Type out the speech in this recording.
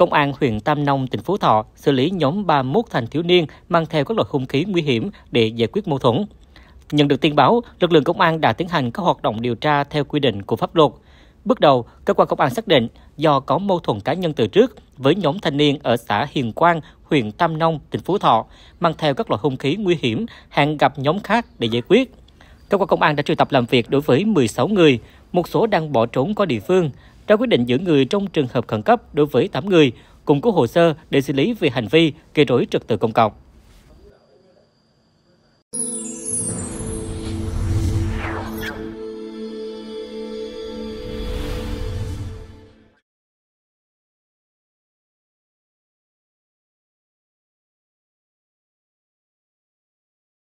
Công an huyện Tam Nông, tỉnh Phú Thọ xử lý nhóm 31 thanh thiếu niên mang theo các loại hung khí nguy hiểm để giải quyết mâu thuẫn. Nhận được tin báo, lực lượng công an đã tiến hành các hoạt động điều tra theo quy định của pháp luật. Bước đầu, cơ quan công an xác định do có mâu thuẫn cá nhân từ trước với nhóm thanh niên ở xã Hiền Quang, huyện Tam Nông, tỉnh Phú Thọ, mang theo các loại hung khí nguy hiểm, hẹn gặp nhóm khác để giải quyết. Cơ quan công an đã triệu tập làm việc đối với 16 người, một số đang bỏ trốn có địa phương ra quyết định giữ người trong trường hợp khẩn cấp đối với 8 người, củng cố hồ sơ để xử lý về hành vi gây rối trật tự công cộng.